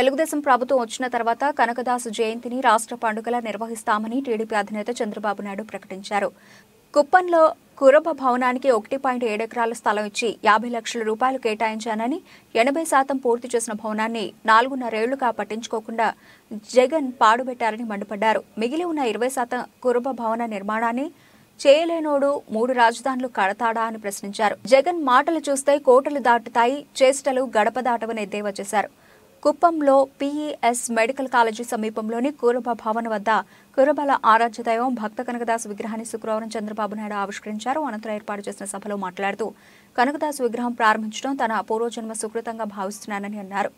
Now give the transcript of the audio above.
తెలుగుదేశం ప్రభుత్వం వచ్చిన తర్వాత కనకదాసు జయంతిని రాష్ట్ర పండుగలా నిర్వహిస్తామని టీడీపీ అధినేత చంద్రబాబు నాయుడు ప్రకటించారు కుప్పంలో కురబ భవనానికి ఒకటి పాయింట్ ఏడు ఎకరాల స్థలం ఇచ్చి యాభై లక్షల రూపాయలు కేటాయించానని ఎనభై శాతం పూర్తి చేసిన భవనాన్ని నాలుగున్నరేళ్లుగా పట్టించుకోకుండా జగన్ పాడుబెట్టారని మండిపడ్డారు మిగిలి ఉన్న ఇరవై శాతం కురబ భవన నిర్మాణాన్ని చేయలేనోడు మూడు రాజధానులు కడతాడా అని ప్రశ్నించారు జగన్ మాటలు చూస్తే కోటలు దాటుతాయి చేష్టలు గడప దాటవని ఎద్దేవా చేశారు కుప్పంలో పిఈఎస్ మెడికల్ కాలేజీ సమీపంలోని కూరబ భవన్ వద్ద కురబల ఆరాధ్యదైవం భక్త కనకదాసు విగ్రహాన్ని శుక్రవారం చంద్రబాబు నాయుడు ఆవిష్కరించారు అనంతరం ఏర్పాటు చేసిన సభలో మాట్లాడుతూ కనకదాసు విగ్రహం ప్రారంభించడం తన పూర్వజన్మ సుకృతంగా భావిస్తున్నానని అన్నారు